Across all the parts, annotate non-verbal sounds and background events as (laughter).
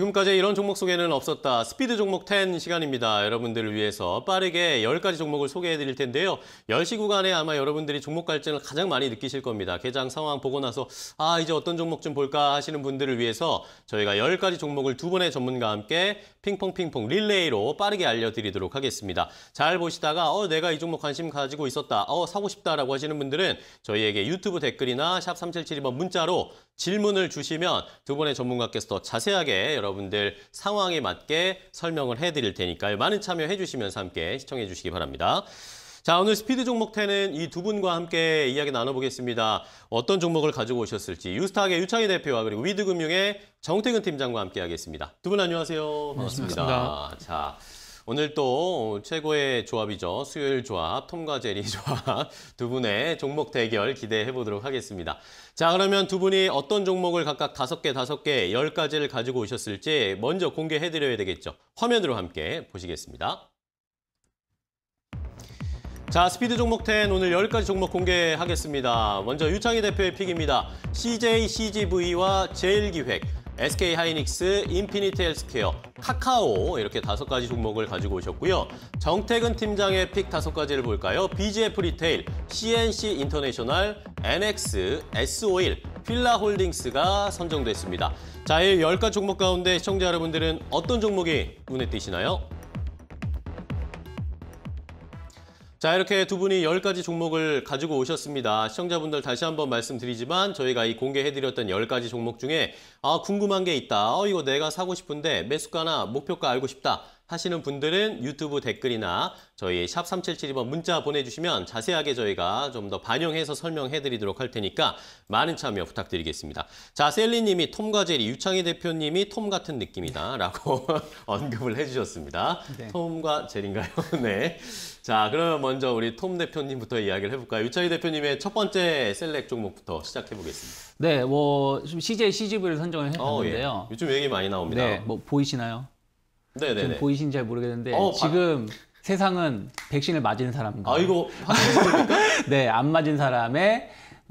지금까지 이런 종목 소개는 없었다. 스피드 종목 10 시간입니다. 여러분들을 위해서 빠르게 10가지 종목을 소개해 드릴 텐데요. 10시 구간에 아마 여러분들이 종목 갈증을 가장 많이 느끼실 겁니다. 개장 상황 보고 나서 아 이제 어떤 종목 좀 볼까 하시는 분들을 위해서 저희가 10가지 종목을 두번의 전문가와 함께 핑퐁핑퐁 릴레이로 빠르게 알려드리도록 하겠습니다. 잘 보시다가 어 내가 이 종목 관심 가지고 있었다, 어 사고 싶다라고 하시는 분들은 저희에게 유튜브 댓글이나 샵 3772번 문자로 질문을 주시면 두 분의 전문가께서 더 자세하게 여러분들 상황에 맞게 설명을 해드릴 테니까요. 많은 참여해 주시면서 함께 시청해 주시기 바랍니다. 자, 오늘 스피드 종목 10은 이 두 분과 함께 이야기 나눠보겠습니다. 어떤 종목을 가지고 오셨을지 유스탁의 유창희 대표와 그리고 위드금융의 정태근 팀장과 함께 하겠습니다. 두 분 안녕하세요. 반갑습니다. 반 자, 오늘 또 최고의 조합이죠. 수요일 조합, 톰과 제리 (laughs) 조합 두 분의 종목 대결 기대해 보도록 하겠습니다. 자, 그러면 두 분이 어떤 종목을 각각 다섯 개, 다섯 개, 열 가지를 가지고 오셨을지 먼저 공개해 드려야 되겠죠. 화면으로 함께 보시겠습니다. 자, 스피드 종목 10 오늘 10가지 종목 공개하겠습니다. 먼저 유창희 대표의 픽입니다. CJ, CGV와 제일기획, SK 하이닉스, 인피니트 헬스케어, 카카오 이렇게 다섯 가지 종목을 가지고 오셨고요. 정태근 팀장의 픽 다섯 가지를 볼까요? BGF 리테일, CNC 인터내셔널, NX, s o i l 필라홀딩스가 선정됐습니다. 자, 이 10가지 종목 가운데 시청자 여러분들은 어떤 종목이 눈에 띄시나요? 자, 이렇게 두 분이 1 0가지 종목을 가지고 오셨습니다. 시청자분들 다시 한번 말씀드리지만 저희가 이 공개해드렸던 1 0가지 종목 중에 아, 궁금한 게 있다. 어, 이거 내가 사고 싶은데 매수가나 목표가 알고 싶다. 하시는 분들은 유튜브 댓글이나 저희 샵 3772번 문자 보내주시면 자세하게 저희가 좀 더 반영해서 설명해드리도록 할 테니까 많은 참여 부탁드리겠습니다. 자, 셀리님이 톰과 제리, 유창희 대표님이 톰 같은 느낌이다 라고 (laughs) 언급을 해주셨습니다. 네. 톰과 제리인가요? (laughs) 네. 자, 그러면 먼저 우리 톰 대표님부터 이야기를 해볼까요? 유창희 대표님의 첫 번째 셀렉 종목부터 시작해보겠습니다. 네, 뭐, 지금 CJ, CGV를 선정을 해봤는데요. 어, 예. 요즘 얘기 많이 나옵니다. 네, 뭐 보이시나요? 네네네. 지금 보이신지 잘 모르겠는데 어, 지금 바... 세상은 백신을 맞은 사람과 아 이거 (laughs) 네안 맞은 사람의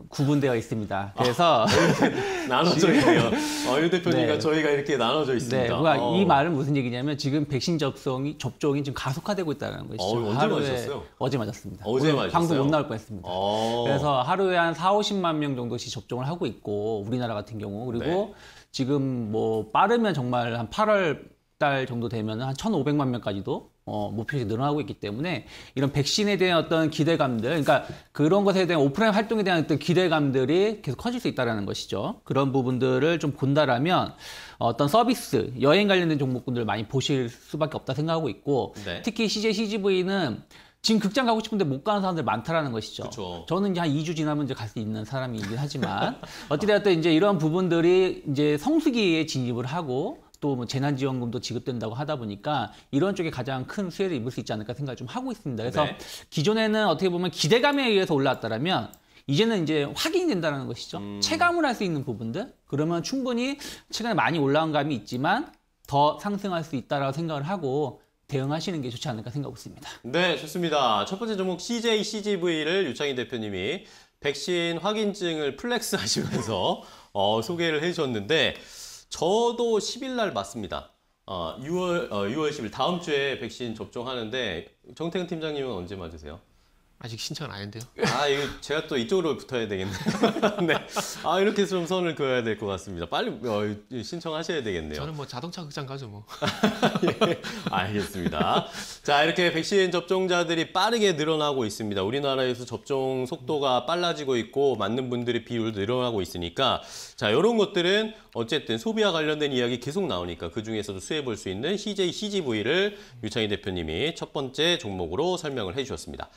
구분되어 있습니다. 아, 그래서 아, 나눠져 있네요. 어유 대표님과 네. 저희가 이렇게 나눠져 있습니다. 네, 그러니까 어. 이 말은 무슨 얘기냐면 지금 백신 접종이 접종이 지금 가속화되고 있다는 것이죠. 어, 언제 맞으어요 어제 맞았습니다. 어제 맞았어요. 방송 못 나올 뻔했습니다. 어. 그래서 하루에 한 4, 50만 명 정도씩 접종을 하고 있고 우리나라 같은 경우 그리고 네. 지금 뭐 빠르면 정말 한 8월 달 정도 되면 한 1,500만 명까지도 어, 목표씩 늘어나고 있기 때문에 이런 백신에 대한 어떤 기대감들, 그러니까 그런 것에 대한 오프라인 활동에 대한 어떤 기대감들이 계속 커질 수있다는 것이죠. 그런 부분들을 좀 본다라면 어떤 서비스, 여행 관련된 종목군들을 많이 보실 수밖에 없다 생각하고 있고 네. 특히 CJ CGV는 지금 극장 가고 싶은데 못 가는 사람들 많다라는 것이죠. 그쵸. 저는 이제 한 2주 지나면 이제 갈 수 있는 사람이긴 하지만 어찌되었든 이제 이런 부분들이 이제 성수기에 진입을 하고 또뭐 재난지원금도 지급된다고 하다 보니까 이런 쪽에 가장 큰 수혜를 입을 수 있지 않을까 생각을 좀 하고 있습니다. 그래서 네. 기존에는 어떻게 보면 기대감에 의해서 올라왔다라면 이제는 이제 확인이 된다는 것이죠. 음. 체감을 할 수 있는 부분들 그러면 충분히 최근에 많이 올라온 감이 있지만 더 상승할 수 있다라고 생각을 하고 대응하시는 게 좋지 않을까 생각하고 있습니다. 네, 좋습니다. 첫 번째 종목 CJ CGV를 유창희 대표님이 백신 확인증을 플렉스 하시면서 (laughs) 어, 소개를 해주셨는데 저도 10일 날 맞습니다. 어, 6월 어, 6월 10일 다음 주에 백신 접종하는데 정태근 팀장님은 언제 맞으세요? 아직 신청은 안 했는데요. 아, 이거 제가 또 이쪽으로 붙어야 되겠네. (laughs) 네. 아, 이렇게 좀 선을 그어야 될 것 같습니다. 빨리 어, 신청하셔야 되겠네요. 저는 뭐 자동차 극장 가죠, 뭐. (laughs) 예, 알겠습니다. 자, 이렇게 백신 접종자들이 빠르게 늘어나고 있습니다. 우리나라에서 접종 속도가 빨라지고 있고 맞는 분들의 비율도 늘어나고 있으니까 자, 이런 것들은 어쨌든 소비와 관련된 이야기 계속 나오니까 그중에서도 수혜 볼 수 있는 CJ CGV를 유창희 대표님이 첫 번째 종목으로 설명을 해 주셨습니다.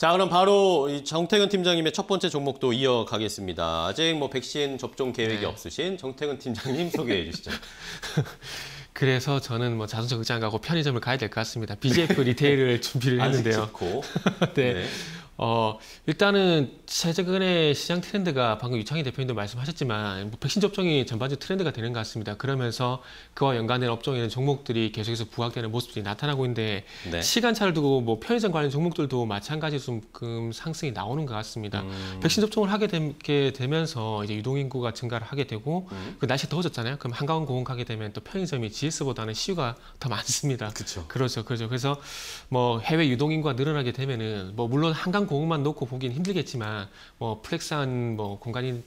자, 그럼 바로 정태근 팀장님의 첫 번째 종목도 이어가겠습니다. 아직 뭐 백신 접종 계획이 네. 없으신 정태근 팀장님 (laughs) 소개해 주시죠. (laughs) 그래서 저는 뭐 자동차 극장 가고 편의점을 가야 될 것 같습니다. b j f 리테일을 (laughs) 준비를 했는데요. 아직 고 네. 네. 어, 일단은 최근의 시장 트렌드가 방금 유창희 대표님도 말씀하셨지만 뭐 백신 접종이 전반적 트렌드가 되는 것 같습니다. 그러면서 그와 연관된 업종이는 종목들이 계속해서 부각되는 모습들이 나타나고 있는데 네. 시간차를 두고 뭐 편의점 관련 종목들도 마찬가지로 좀 상승이 나오는 것 같습니다. 음. 백신 접종을 하게 되게 되면서 이제 유동인구가 증가를 하게 되고 음. 그 날씨 더워졌잖아요. 그럼 한가운 공원가게 되면 또 편의점이 GS보다는 시 u 가더 많습니다. 그렇죠. 그렇죠. 그래서 뭐 해외 유동인구가 늘어나게 되면은 뭐 물론 한강 공만 놓고 보기는 힘들겠지만 뭐 플렉스한 뭐 공간이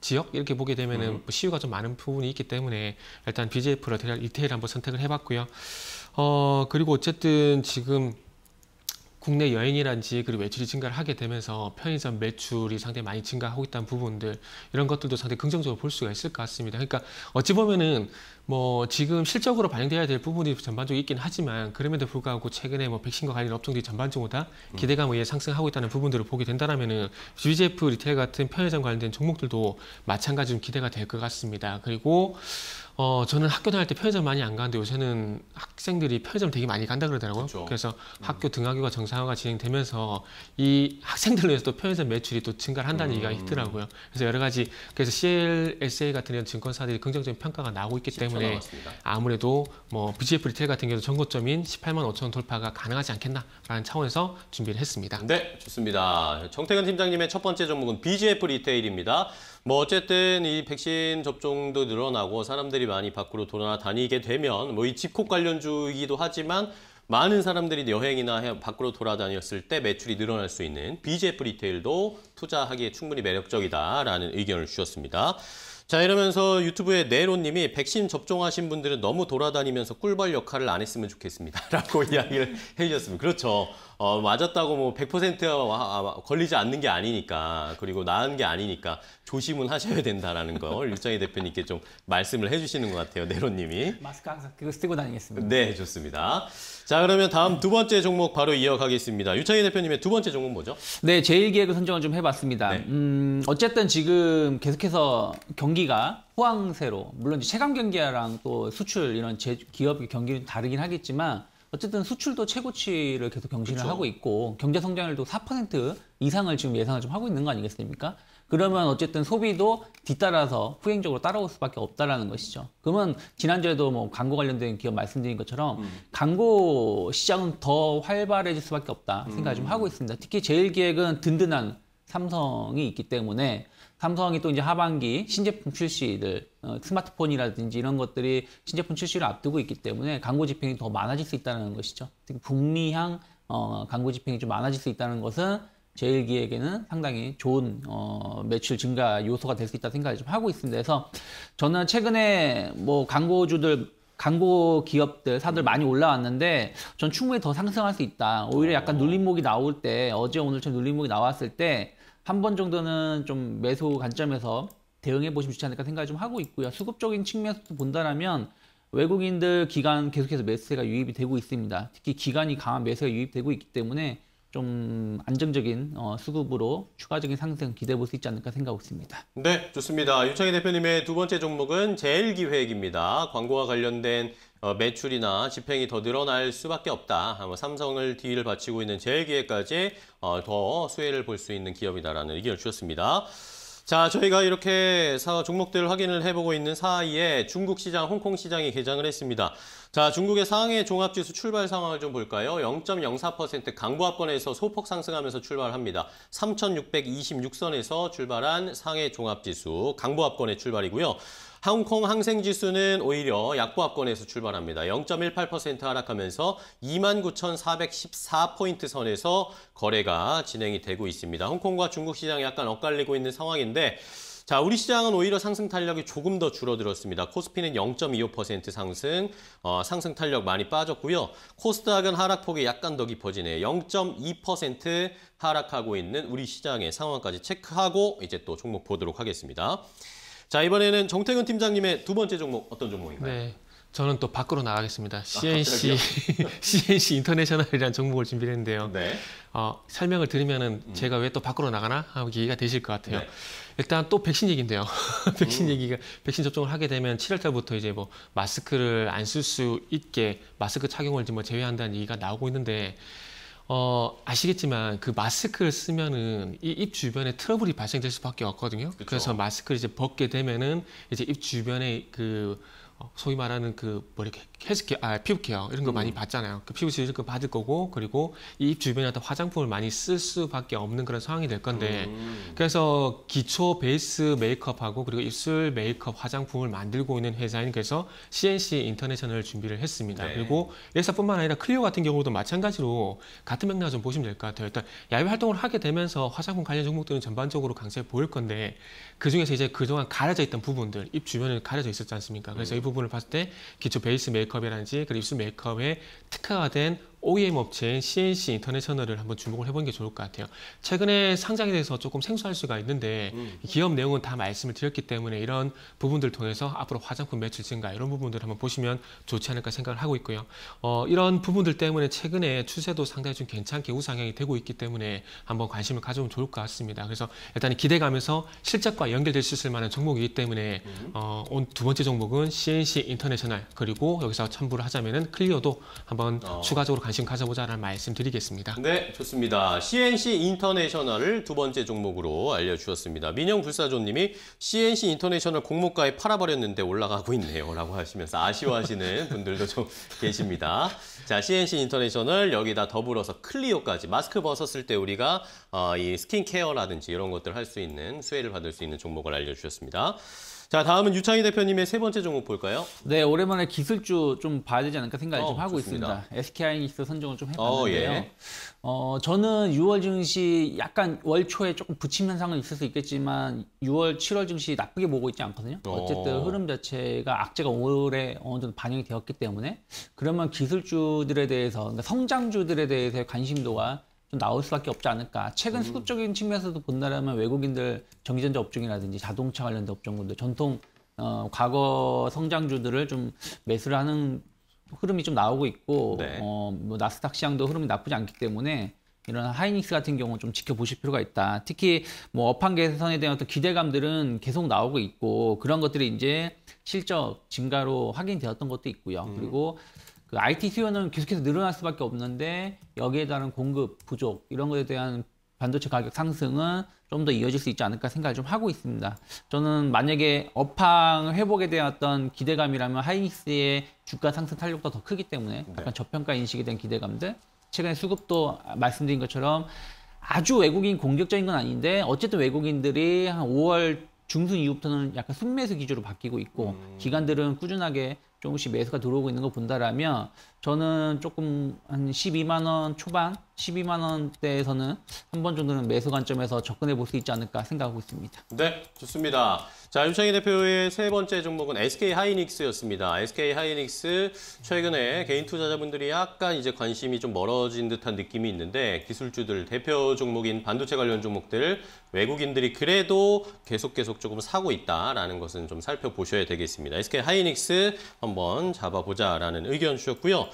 지역 이렇게 보게 되면은 음. 뭐 시유가 좀 많은 부분이 있기 때문에 일단 BJF를 대략 이태일 한번 선택을 해봤고요. 어 그리고 어쨌든 지금 국내 여행이란 지 그리고 매출이 증가를 하게 되면서 편의점 매출이 상당히 많이 증가하고 있다는 부분들 이런 것들도 상당히 긍정적으로 볼 수가 있을 것 같습니다. 그러니까 어찌 보면은 뭐 지금 실적으로 반영돼야 될 부분이 전반적으로 있긴 하지만 그럼에도 불구하고 최근에 뭐 백신과 관련 업종들이 전반적으로 다 음. 기대감에 의해 상승하고 있다는 부분들을 보게 된다면은 VGF 리테일 같은 편의점 관련된 종목들도 마찬가지로 기대가 될 것 같습니다. 그리고 어, 저는 학교 다닐 때 편의점 많이 안 가는데 요새는 학생들이 편의점 되게 많이 간다 그러더라고요. 그쵸. 그래서 음. 학교 등하교가 정상화가 진행되면서 이 학생들로 해서 또 편의점 매출이 또 증가를 한다는 음. 얘기가 있더라고요. 그래서 여러 가지 그래서 CLSA 같은 이런 증권사들이 긍정적인 평가가 나오고 있기 때문에 남았습니다. 아무래도 뭐 BGF 리테일 같은 경우도 전고점인 18만 5천 원 돌파가 가능하지 않겠나라는 차원에서 준비를 했습니다. 네, 좋습니다. 정태근 팀장님의 첫 번째 종목은 BGF 리테일입니다. 뭐 어쨌든 이 백신 접종도 늘어나고 사람들이 많이 밖으로 돌아다니게 되면 뭐이 집콕 관련주이기도 하지만 많은 사람들이 여행이나 밖으로 돌아다녔을 때 매출이 늘어날 수 있는 BGF 리테일도 투자하기에 충분히 매력적이다라는 의견을 주셨습니다. 자 이러면서 유튜브에 네로님이 백신 접종하신 분들은 너무 돌아다니면서 꿀벌 역할을 안 했으면 좋겠습니다. (laughs) 라고 (laughs) 이야기를 해주셨습니다. 그렇죠. 어, 맞았다고 뭐 100% 아, 와, 걸리지 않는 게 아니니까 그리고 나은 게 아니니까 조심은 하셔야 된다라는 걸 일정희 대표님께 좀 말씀을 해주시는 것 같아요. 네로님이. 마스크 항상 그거 쓰고 다니겠습니다. 네, 좋습니다. 자 그러면 다음 두 번째 종목 바로 이어가겠습니다. 유창희 대표님의 두 번째 종목 뭐죠? 네, 제일기획을 선정을 좀 해봤습니다. 네. 음, 어쨌든 지금 계속해서 경기 경기가 호황세로 물론 체감 경기랑 또 수출 이런 제, 기업 경기는 다르긴 하겠지만 어쨌든 수출도 최고치를 계속 경신을 그렇 하고 있고 경제 성장률도 4% 이상을 지금 예상을 좀 하고 있는 거 아니겠습니까? 그러면 어쨌든 소비도 뒤따라서 후행적으로 따라올 수밖에 없다라는 것이죠. 그러면 지난주에도 뭐 광고 관련된 기업 말씀드린 것처럼 음. 광고 시장은 더 활발해질 수밖에 없다 생각을 음. 좀 하고 있습니다. 특히 제일기획은 든든한 삼성이 있기 때문에 삼성이 또 이제 하반기 신제품 출시들 어, 스마트폰이라든지 이런 것들이 신제품 출시를 앞두고 있기 때문에 광고 집행이 더 많아질 수 있다는 것이죠. 특히 북미향 어, 광고 집행이 좀 많아질 수 있다는 것은 제일기에게는 상당히 좋은 어, 매출 증가 요소가 될 수 있다 생각을 좀 하고 있습니다. 그래서 저는 최근에 뭐 광고주들 광고 기업들 사들 많이 올라왔는데 전 충분히 더 상승할 수 있다. 오히려 약간 어. 눌림목이 나올 때 어제 오늘처럼 눌림목이 나왔을 때 한번 정도는 좀 매수 관점에서 대응해 보시면 좋지 않을까 생각을 좀 하고 있고요. 수급적인 측면에서 본다면 외국인들 기간 계속해서 매수세가 유입이 되고 있습니다. 특히 기간이 강한 매수가 유입되고 있기 때문에 좀 안정적인 어, 수급으로 추가적인 상승 기대해 볼 수 있지 않을까 생각하고 있습니다. 네, 좋습니다. 유창희 대표님의 두 번째 종목은 제일기획입니다. 광고와 관련된 어, 매출이나 집행이 더 늘어날 수밖에 없다. 뭐 삼성을 뒤를 바치고 있는 제일기회까지 어, 더 수혜를 볼 수 있는 기업이다라는 의견을 주셨습니다. 자, 저희가 이렇게 종목들을 확인을 해보고 있는 사이에 중국 시장, 홍콩 시장이 개장을 했습니다. 자, 중국의 상해 종합지수 출발 상황을 좀 볼까요? 0.04%강부합권에서 소폭 상승하면서 출발합니다. 3,626선에서 출발한 상해 종합지수 강부합권의 출발이고요. 홍콩 항생지수는 오히려 약보합권에서 출발합니다. 0.18% 하락하면서 29,414포인트 선에서 거래가 진행이 되고 있습니다. 홍콩과 중국 시장이 약간 엇갈리고 있는 상황인데 자, 우리 시장은 오히려 상승 탄력이 조금 더 줄어들었습니다. 코스피는 0.25% 상승, 어, 상승 탄력 많이 빠졌고요. 코스닥은 하락폭이 약간 더 깊어지네요. 0.2% 하락하고 있는 우리 시장의 상황까지 체크하고 이제 또 종목 보도록 하겠습니다. 자, 이번에는 정태근 팀장님의 두 번째 종목 어떤 종목인가요? 네. 저는 또 밖으로 나가겠습니다. CNC 아, CNC (laughs) 인터내셔널이라는 종목을 준비했는데요. 네. 어, 설명을 드리면은 음. 제가 왜 또 밖으로 나가나 하고 이해가 되실 것 같아요. 네. 일단 또 백신 얘기인데요. (laughs) 백신 음. 얘기가 백신 접종을 하게 되면 7월달부터 이제 뭐 마스크를 안 쓸 수 있게 마스크 착용을 뭐 제외한다는 얘기가 나오고 있는데 어 아시겠지만 그 마스크를 쓰면은 이 입 주변에 트러블이 발생될 수밖에 없거든요. 그쵸. 그래서 마스크를 이제 벗게 되면은 이제 입 주변에 그 소위 말하는 그 머리 뭐 헬스 케어, 아, 피부 케어 이런 거 음. 많이 받잖아요. 그 피부 질금 받을 거고 그리고 입 주변에다 화장품을 많이 쓸 수밖에 없는 그런 상황이 될 건데 음. 그래서 기초 베이스 메이크업하고 그리고 입술 메이크업 화장품을 만들고 있는 회사인 그래서 CNC 인터내셔널 준비를 했습니다. 네. 그리고 회사뿐만 아니라 클리오 같은 경우도 마찬가지로 같은 맥락 을좀 보시면 될 것 같아요. 일단 야외 활동을 하게 되면서 화장품 관련 종목들은 전반적으로 강세에 보일 건데 그 중에서 이제 그동안 가려져 있던 부분들 입 주변에 가려져 있었지 않습니까? 그래서 음. 이 부분 부분을 봤을 때 기초 베이스 메이크업이라든지 그리고 입술 메이크업에 특화된 OEM 업체인 CNC 인터내셔널을 한번 주목을 해보는 게 좋을 것 같아요. 최근에 상장에 대해서 조금 생소할 수가 있는데 음. 기업 내용은 다 말씀을 드렸기 때문에 이런 부분들 통해서 앞으로 화장품 매출 증가 이런 부분들을 한번 보시면 좋지 않을까 생각을 하고 있고요. 어, 이런 부분들 때문에 최근에 추세도 상당히 좀 괜찮게 우상향이 되고 있기 때문에 한번 관심을 가져오면 좋을 것 같습니다. 그래서 일단 기대감에서 실적과 연결될 수 있을 만한 종목이기 때문에 음. 어, 두 번째 종목은 CNC 인터내셔널 그리고 여기서 첨부를 하자면은 클리어도 한번 어. 추가적으로 관심 관심 가져보자는 말씀 드리겠습니다. 네, 좋습니다. CNC 인터내셔널을 두 번째 종목으로 알려주셨습니다. 민영 불사조님이 CNC 인터내셔널 공모가에 팔아버렸는데 올라가고 있네요. 라고 하시면서 아쉬워하시는 (laughs) 분들도 좀 계십니다. 자, CNC 인터내셔널 여기다 더불어서 클리오까지 마스크 벗었을 때 우리가 어, 이 스킨케어라든지 이런 것들 할 수 있는 수혜를 받을 수 있는 종목을 알려주셨습니다. 자 다음은 유창희 대표님의 세 번째 종목 볼까요? 네 오랜만에 기술주 좀 봐야 되지 않을까 생각을 어, 좀 하고 좋습니다. 있습니다. SK 하이닉스 선정을 좀 어, 해봤는데요. 어, 예. 어, 저는 6월 증시 약간 월 초에 조금 부침 현상은 있을 수 있겠지만 6월 7월 증시 나쁘게 보고 있지 않거든요. 어. 어쨌든 어. 흐름 자체가 악재가 올해 어느 정도 반영이 되었기 때문에 그러면 기술주들에 대해서 그러니까 성장주들에 대해서의 관심도가 좀 나올 수밖에 없지 않을까. 최근 음. 수급적인 측면에서도 본다면 외국인들 전기전자 업종이라든지 자동차 관련된 업종들, 전통 어, 과거 성장주들을 좀 매수를 하는 흐름이 좀 나오고 있고, 네. 어, 뭐 나스닥 시장도 흐름이 나쁘지 않기 때문에 이런 하이닉스 같은 경우 좀 지켜보실 필요가 있다. 특히 뭐 업황 개선에 대한 어떤 기대감들은 계속 나오고 있고 그런 것들이 이제 실적 증가로 확인되었던 것도 있고요. 음. 그리고 그 IT 수요는 계속해서 늘어날 수밖에 없는데 여기에 따른 공급 부족 이런 것에 대한 반도체 가격 상승은 좀 더 이어질 수 있지 않을까 생각을 좀 하고 있습니다. 저는 만약에 업황 회복에 대한 어떤 기대감이라면 하이닉스의 주가 상승 탄력도 더 크기 때문에 네. 약간 네. 저평가 인식에 대한 기대감들 최근에 수급도 말씀드린 것처럼 아주 외국인 공격적인 건 아닌데 어쨌든 외국인들이 한 5월 중순 이후부터는 약간 순매수 기조로 바뀌고 있고 음. 기관들은 꾸준하게 조금씩 매수가 들어오고 있는 거 본다라면 저는 조금 한 12만 원 초반, 12만 원대에서는 한 번 정도는 매수 관점에서 접근해 볼 수 있지 않을까 생각하고 있습니다. 네, 좋습니다. 자, 유창희 대표의 세 번째 종목은 SK 하이닉스였습니다. SK 하이닉스 최근에 개인 투자자분들이 약간 이제 관심이 좀 멀어진 듯한 느낌이 있는데 기술주들 대표 종목인 반도체 관련 종목들 외국인들이 그래도 계속 계속 조금 사고 있다라는 것은 좀 살펴보셔야 되겠습니다. SK 하이닉스 한번 한번 잡아보자라는 의견 주셨고요.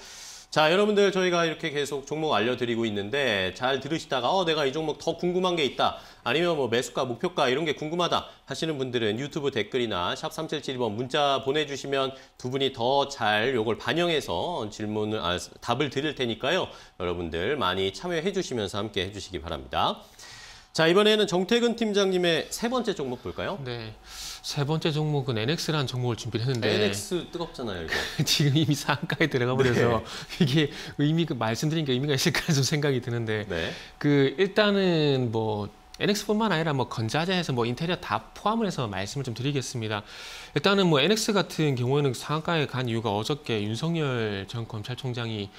자, 여러분들 저희가 이렇게 계속 종목 알려드리고 있는데 잘 들으시다가 어 내가 이 종목 더 궁금한 게 있다. 아니면 뭐 매수가, 목표가 이런 게 궁금하다 하시는 분들은 유튜브 댓글이나 샵 3771번 문자 보내주시면 두 분이 더 잘이걸 반영해서 질문을, 아, 답을 드릴 테니까요. 여러분들 많이 참여해 주시면서 함께 해주시기 바랍니다. 자, 이번에는 정태근 팀장님의 세 번째 종목 볼까요? 네. 세 번째 종목은 NX라는 종목을 준비를 했는데 NX 뜨겁잖아요. (laughs) 지금 이미 상가에 들어가 버려서 네. (laughs) 이게 의미 그 말씀드린 게 의미가 있을까 (laughs) 좀 생각이 드는데 네. 그 일단은 뭐 NX뿐만 아니라 뭐 건자재에서 뭐 인테리어 다 포함을 해서 말씀을 좀 드리겠습니다. 일단은 뭐 NX 같은 경우에는 상한가에 간 이유가 어저께 윤석열 전 검찰총장이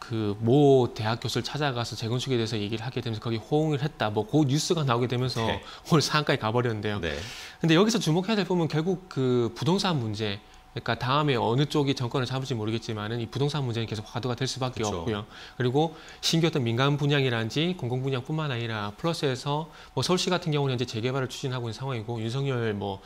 그모 대학 교수를 찾아가서 재건축에 대해서 얘기를 하게 되면서 거기 호응을 했다. 뭐 그 뉴스가 나오게 되면서 네. (laughs) 오늘 상한가에 가버렸는데요. 네. 근데 여기서 주목해야 될 부분은 결국 그 부동산 문제. 그러니까 다음에 어느 쪽이 정권을 잡을지 모르겠지만은 이 부동산 문제는 계속 화두가 될 수밖에 그렇 없고요. 그리고 신규했던 민간 분양이란지 공공 분양뿐만 아니라 플러스에서 뭐 서울시 같은 경우는 현재 재개발을 추진하고 있는 상황이고 윤석열 뭐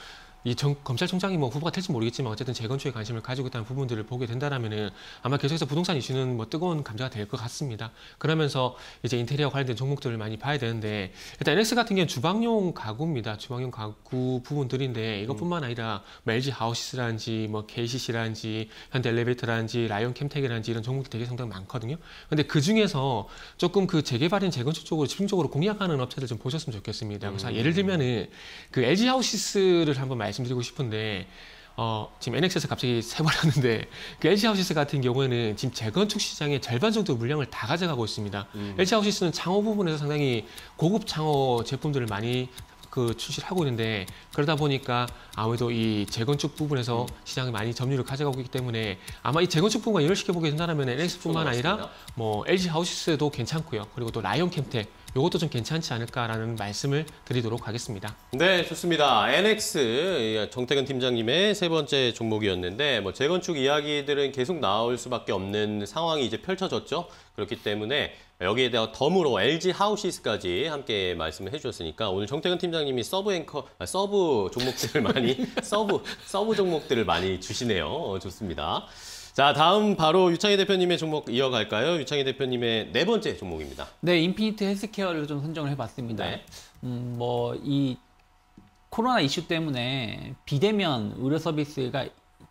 이 정, 검찰총장이 뭐 후보가 될지 모르겠지만 어쨌든 재건축에 관심을 가지고 있다는 부분들을 보게 된다라면은 아마 계속해서 부동산 이슈는 뭐 뜨거운 감자가 될 것 같습니다. 그러면서 이제 인테리어 관련된 종목들을 많이 봐야 되는데 일단 NX 같은 경우는 주방용 가구입니다. 주방용 가구 부분들인데 이것뿐만 아니라 뭐 LG 하우시스라든지 뭐 KCC라든지 현대 엘리베이터라든지 라이온 캠텍이라든지 이런 종목들 되게 상당히 많거든요. 근데 그 중에서 조금 그 재개발인 재건축 쪽으로 집중적으로 공략하는 업체들 좀 보셨으면 좋겠습니다. 그래서 음. 예를 들면은 그 LG 하우시스를 한번 말 말씀드리고 싶은데 어, 지금 NX에서 갑자기 (laughs) 세버렸는데 그 LG 하우시스 같은 경우에는 지금 재건축 시장의 절반 정도 물량을 다 가져가고 있습니다. 음. LG 하우시스는 창호 부분에서 상당히 고급 창호 제품들을 많이 그 출시를 하고 있는데 그러다 보니까 아무래도 이 재건축 부분에서 음. 시장이 많이 점유를 가져가고 있기 때문에 아마 이 재건축 부분과 연결시켜 보게 된다면 NX뿐만 아니라 뭐 LG 하우시스도 괜찮고요. 그리고 또 라이온 캠텍 이것도 좀 괜찮지 않을까라는 말씀을 드리도록 하겠습니다. 네, 좋습니다. NX 정태근 팀장님의 세 번째 종목이었는데 뭐 재건축 이야기들은 계속 나올 수밖에 없는 상황이 이제 펼쳐졌죠. 그렇기 때문에 여기에 대한 덤으로 LG 하우시스까지 함께 말씀을 해주셨으니까 오늘 정태근 팀장님이 서브 앵커, 아, 서브 종목들을 많이 (laughs) 서브 서브 종목들을 많이 주시네요. 어, 좋습니다. 자, 다음 바로 유창희 대표님의 종목 이어갈까요? 유창희 대표님의 네 번째 종목입니다. 네, 인피니트 헬스케어를 좀 선정을 해봤습니다. 네. 음, 뭐, 이 코로나 이슈 때문에 비대면 의료 서비스가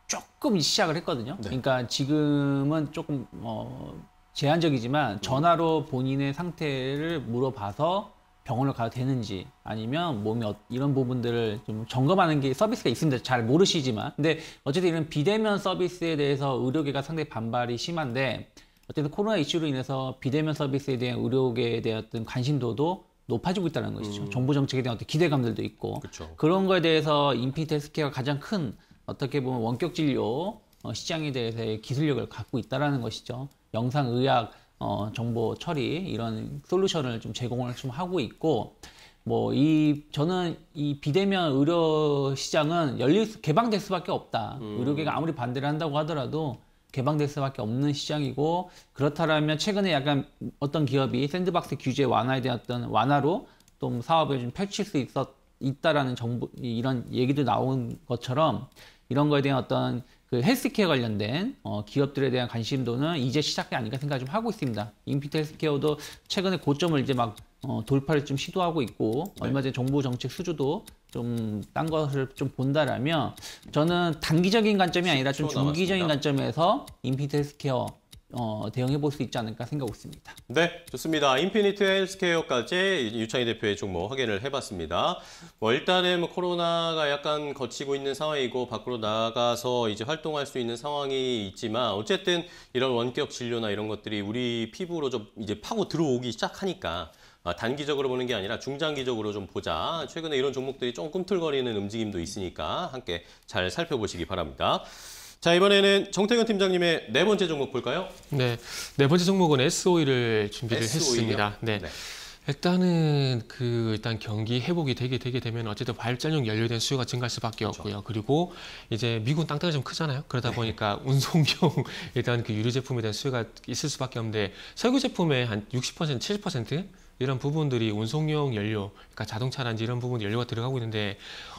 조금 시작을 했거든요. 네. 그러니까 지금은 조금, 어, 제한적이지만 전화로 본인의 상태를 물어봐서 병원을 가도 되는지 아니면 몸이 어, 이런 부분들을 좀 점검하는 게 서비스가 있습니다. 잘 모르시지만 근데 어쨌든 이런 비대면 서비스에 대해서 의료계가 상당히 반발이 심한데 어쨌든 코로나 이슈로 인해서 비대면 서비스에 대한 의료계에 대한 어떤 관심도도 높아지고 있다는 것이죠. 음. 정부 정책에 대한 어떤 기대감들도 있고 그쵸. 그런 거에 대해서 인피니트 헬스케어가 가장 큰 어떻게 보면 원격 진료 어, 시장에 대해서의 기술력을 갖고 있다라는 것이죠. 영상 의학 어, 정보 처리 이런 솔루션을 좀 제공을 좀 하고 있고 뭐 이 저는 이 비대면 의료 시장은 열릴 수, 개방될 수밖에 없다. 음. 의료계가 아무리 반대를 한다고 하더라도 개방될 수밖에 없는 시장이고 그렇다라면 최근에 약간 어떤 기업이 샌드박스 규제 완화에 대한 어 완화로 좀 사업을 좀 펼칠 수 있었 있다라는 정보 이런 얘기도 나온 것처럼 이런 거에 대한 어떤 그 헬스케어 관련된 어, 기업들에 대한 관심도는 이제 시작이 아닌가 생각 좀 하고 있습니다. 인피트 헬스케어도 최근에 고점을 이제 막 어, 돌파를 좀 시도하고 있고 네. 얼마 전에 정부 정책 수주도 좀딴 것을 좀 본다라면 저는 단기적인 관점이 아니라 좀 중기적인 남았습니다. 관점에서 인피트 헬스케어 어, 대응해 볼 수 있지 않을까 생각하고 있습니다. 네, 좋습니다. 인피니트 헬스케어까지 유창희 대표의 종목 확인을 해봤습니다. 뭐 일단은 뭐 코로나가 약간 거치고 있는 상황이고 밖으로 나가서 이제 활동할 수 있는 상황이 있지만 어쨌든 이런 원격 진료나 이런 것들이 우리 피부로 좀 이제 파고 들어오기 시작하니까 아, 단기적으로 보는 게 아니라 중장기적으로 좀 보자. 최근에 이런 종목들이 좀 꿈틀거리는 움직임도 있으니까 함께 잘 살펴보시기 바랍니다. 자 이번에는 정태근 팀장님의 네 번째 종목 볼까요? 네, 네 번째 종목은 SOE를 준비를 SOE요? 했습니다. 네. 네. 일단은 그 일단 경기 회복이 되게 되게 되면 어쨌든 발전용 연료된 수요가 증가할 수밖에 그렇죠. 없고요. 그리고 이제 미군 땅덩이좀 크잖아요. 그러다 네. 보니까 (laughs) 운송용 일단 그 유류 제품에 대한 수요가 있을 수밖에 없는데 석유 제품의 한 60% 70% 이런 부분들이 운송용 연료, 그러니까 자동차라든지 이런 부분 연료가 들어가고 있는데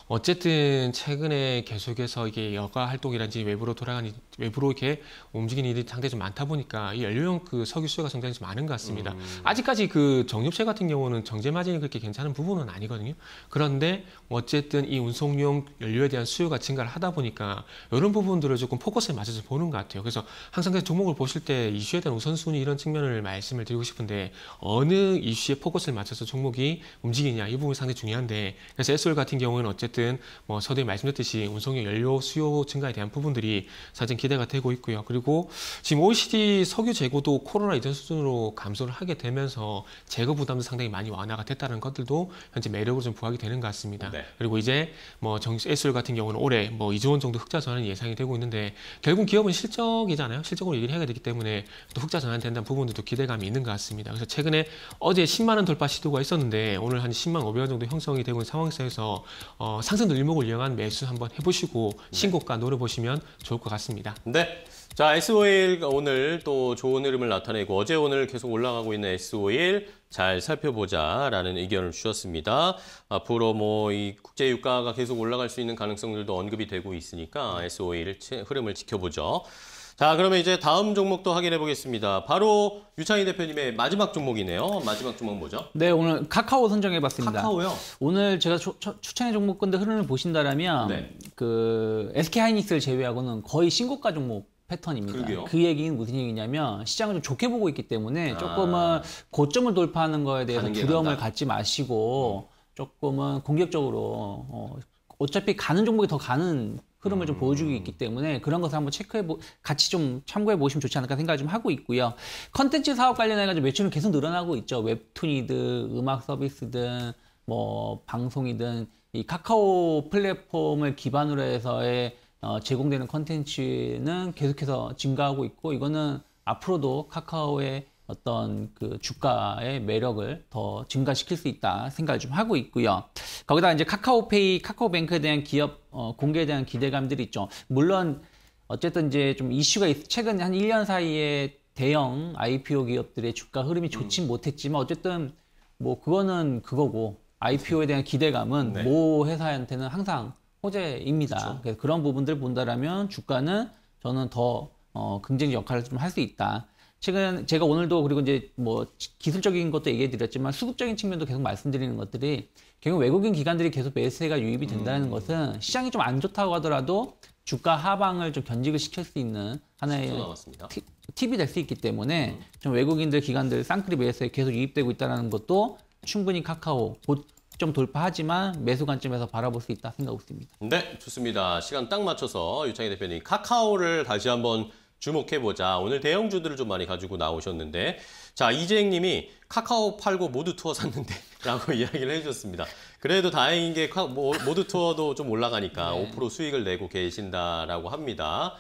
어쨌든 최근에 계속해서 이게 여가 활동이라든지 외부로 돌아가는 외부로 이렇게 움직이는 일이 상당히 좀 많다 보니까 이 연료용 그 석유 수요가 상당히 좀 많은 것 같습니다. 음. 아직까지 그 정유업체 같은 경우는 정제 마진이 그렇게 괜찮은 부분은 아니거든요. 그런데 뭐 어쨌든 이 운송용 연료에 대한 수요가 증가를 하다 보니까 이런 부분들을 조금 포커스에 맞춰서 보는 것 같아요. 그래서 항상 그 종목을 보실 때 이슈에 대한 우선순위 이런 측면을 말씀을 드리고 싶은데 어느 이슈에 포커스를 맞춰서 종목이 움직이냐 이 부분이 상당히 중요한데 그래서 에솔 같은 경우는 어쨌든 뭐 서두에 말씀드렸듯이 운송용 연료 수요 증가에 대한 부분들이 사실 기대가 되고 있고요. 그리고 지금 OECD 석유 재고도 코로나 이전 수준으로 감소를 하게 되면서 재고 부담도 상당히 많이 완화가 됐다는 것들도 현재 매력으로 좀 부각이 되는 것 같습니다. 네. 그리고 이제 뭐 정시 예술 같은 경우는 올해 뭐 2조 원 정도 흑자 전환이 예상이 되고 있는데 결국 기업은 실적이잖아요. 실적으로 얘기를 해야 되기 때문에 또 흑자 전환된다는 부분들도 기대감이 있는 것 같습니다. 그래서 최근에 어제 10만 원 돌파 시도가 있었는데 오늘 한 10만 5백원 정도 형성이 되고 있는 상황에서 어, 상승늘 일목을 이용한 매수 한번 해보시고 신고가 노려보시면 좋을 것 같습니다. 있습니다. 네. 자, SOL 오늘 또 좋은 흐름을 나타내고 어제 오늘 계속 올라가고 있는 SOL 잘 살펴보자라는 의견을 주셨습니다. 앞으로 뭐 이 국제 유가가 계속 올라갈 수 있는 가능성들도 언급이 되고 있으니까 SOL 흐름을 지켜보죠. 자, 그러면 이제 다음 종목도 확인해 보겠습니다. 바로 유창희 대표님의 마지막 종목이네요. 마지막 종목 뭐죠? 네, 오늘 카카오 선정해 봤습니다. 카카오요? 오늘 제가 추천해 종목 근데 흐름을 보신다라면 네. 그 SK 하이닉스를 제외하고는 거의 신고가 종목 패턴입니다. 그러게요. 그 얘기는 무슨 얘기냐면 시장을 좀 좋게 보고 있기 때문에 아. 조금은 아... 고점을 돌파하는 거에 대해서 두려움을 갖지 마시고 음. 조금은 공격적으로 어, 어차피 가는 종목이 더 가는 흐름을 좀 음. 보여주고 있기 때문에 그런 것을 한번 체크해 보 같이 좀 참고해 보시면 좋지 않을까 생각을 좀 하고 있고요. 컨텐츠 사업 관련해 가지고 매출은 계속 늘어나고 있죠. 웹툰이든 음악 서비스든 뭐 방송이든 이 카카오 플랫폼을 기반으로 해서의 어, 제공되는 컨텐츠는 계속해서 증가하고 있고 이거는 앞으로도 카카오의 어떤 그 주가의 매력을 더 증가시킬 수 있다 생각을 좀 하고 있고요. 거기다 이제 카카오페이, 카카오뱅크에 대한 기업 어, 공개에 대한 기대감들이 있죠. 물론 어쨌든 이제 좀 이슈가 있, 최근 한 1년 사이에 대형 IPO 기업들의 주가 흐름이 음. 좋진 음. 못했지만 어쨌든 뭐 그거는 그거고 IPO에 대한 기대감은 네. 모 회사한테는 항상 호재입니다. 그쵸. 그래서 그런 부분들 본다라면 주가는 저는 더 어, 긍정적 역할을 좀 할 수 있다. 최근 제가 오늘도 그리고 이제 뭐 기술적인 것도 얘기해 드렸지만 수급적인 측면도 계속 말씀드리는 것들이 결국 외국인 기관들이 계속 매수세가 유입이 된다는 음. 것은 시장이 좀 안 좋다고 하더라도 주가 하방을 좀 견직을 시킬 수 있는 하나의 팁이 될 수 있기 때문에 음. 좀 외국인들 기관들 쌍끌이 매수에 계속 유입되고 있다는 것도 충분히 카카오 곧 좀 돌파하지만 매수 관점에서 바라볼 수 있다 생각하고 있습니다. 네, 좋습니다. 시간 딱 맞춰서 유창희 대표님 카카오를 다시 한번 주목해보자. 오늘 대형주들을 좀 많이 가지고 나오셨는데 자 이재행님이 카카오 팔고 모두 투어 샀는데 (laughs) 라고 (laughs) 이야기를 해주셨습니다. 그래도 다행인 게 모두 투어도 좀 올라가니까 네. 5% 수익을 내고 계신다라고 합니다.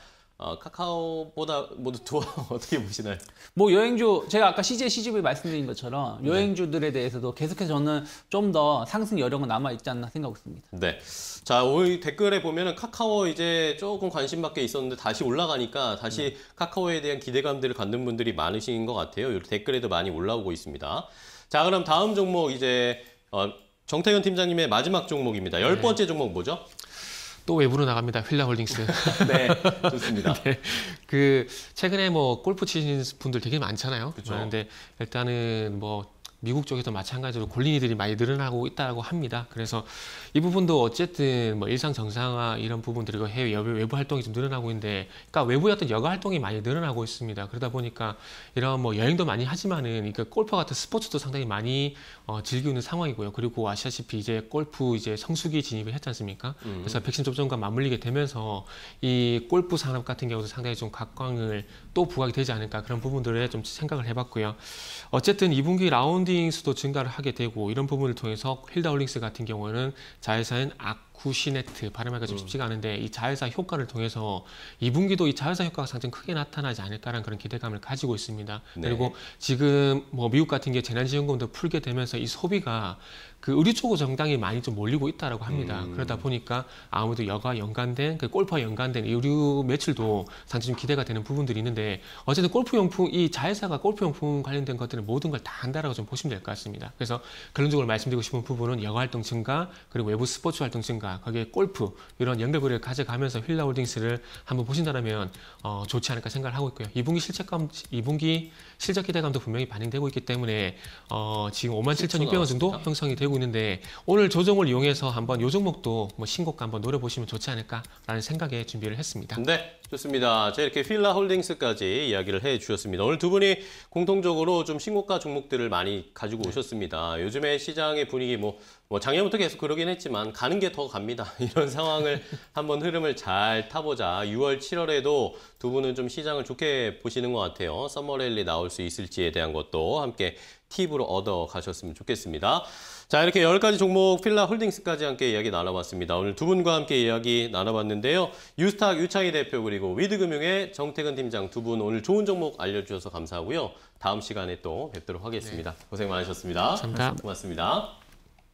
어, 카카오보다 모두 두 (laughs) 어떻게 보시나요? 뭐 여행주 제가 아까 CJ CGV 말씀드린 것처럼 네. 여행주들에 대해서도 계속해서 저는 좀 더 상승 여력은 남아 있지 않나 생각하고 있습니다. 네. 자, 오늘 댓글에 보면은 카카오 이제 조금 관심 밖에 있었는데 다시 올라가니까 다시 네. 카카오에 대한 기대감들을 갖는 분들이 많으신 것 같아요. 댓글에도 많이 올라오고 있습니다. 자, 그럼 다음 종목 이제 어, 정태현 팀장님의 마지막 종목입니다. 열 네. 번째 종목 뭐죠? 또 외부로 나갑니다. 휠라홀딩스. (laughs) 네, 좋습니다. (laughs) 네, 그 최근에 뭐 골프 치시는 분들 되게 많잖아요. 그렇 많은데 일단은 뭐 미국 쪽에도 마찬가지로 골린이들이 많이 늘어나고 있다고 합니다. 그래서 이 부분도 어쨌든 뭐 일상 정상화 이런 부분들이고 그 해외 외부 활동이 좀 늘어나고 있는데, 그러니까 외부의 어떤 여가 활동이 많이 늘어나고 있습니다. 그러다 보니까 이런 뭐 여행도 많이 하지만은 그러니까 골퍼 같은 스포츠도 상당히 많이 어, 즐기는 상황이고요. 그리고 아시다시피 이제 골프 이제 성수기 진입을 했지 않습니까? 음. 그래서 백신 접종과 맞물리게 되면서 이 골프 산업 같은 경우도 상당히 좀 각광을 또 부각이 되지 않을까 그런 부분들을좀 생각을 해봤고요. 어쨌든 2분기 라운드 홀딩스도 증가를 하게 되고 이런 부분을 통해서 힐다 홀딩스 같은 경우에는 자회사인 아쿠시네트 발음하기가 좀 음. 쉽지가 않은데 이 자회사 효과를 통해서 2분기도 이 자회사 효과가 상당 히 크게 나타나지 않을까라는 그런 기대감을 가지고 있습니다. 네. 그리고 지금 뭐 미국 같은 게 재난지원금도 풀게 되면서 이 소비가 그 의류 쪽으로 정당이 많이 좀 몰리고 있다라고 합니다. 음. 그러다 보니까 아무래도 여가 연관된 그골퍼 연관된 의류 매출도 상당히 좀 기대가 되는 부분들이 있는데 어쨌든 골프 용품 이 자회사가 골프 용품 관련된 것들은 모든 걸 다 한다라고 좀 보시면 될 것 같습니다. 그래서 결론적으로 말씀드리고 싶은 부분은 여가 활동 증가 그리고 외부 스포츠 활동 증가 거기에 골프 이런 연결고리를 가져가면서 휠라홀딩스를 한번 보신다면 어, 좋지 않을까 생각을 하고 있고요. 2분기 실적감 2분기 실적 기대감도 분명히 반영되고 있기 때문에 어, 지금 5만 7,600원 정도 형성이 되고. 들고 있는데 오늘 조정을 이용해서 한번 요정목도뭐 신고가 한번 노려보시면 좋지 않을까라는 생각에 준비를 했습니다. 네, 좋습니다. 자, 이렇게 필라 홀딩스까지 이야기를 해주셨습니다. 오늘 두 분이 공통적으로 좀 신고가 종목들을 많이 가지고 오셨습니다. 네. 요즘에 시장의 분위기 뭐, 뭐 작년부터 계속 그러긴 했지만 가는 게 더 갑니다. (laughs) 이런 상황을 한번 흐름을 잘 타보자. 6월, 7월에도 두 분은 좀 시장을 좋게 보시는 것 같아요. 서머랠리 나올 수 있을지에 대한 것도 함께 팁으로 얻어 가셨으면 좋겠습니다. 자, 이렇게 10가지 종목 필라 홀딩스까지 함께 이야기 나눠봤습니다. 오늘 두 분과 함께 이야기 나눠봤는데요. 유스탁 유창희 대표 그리고 위드금융의 정태근 팀장 두 분 오늘 좋은 종목 알려주셔서 감사하고요. 다음 시간에 또 뵙도록 하겠습니다. 네. 고생 많으셨습니다. 감사합니다. 고맙습니다.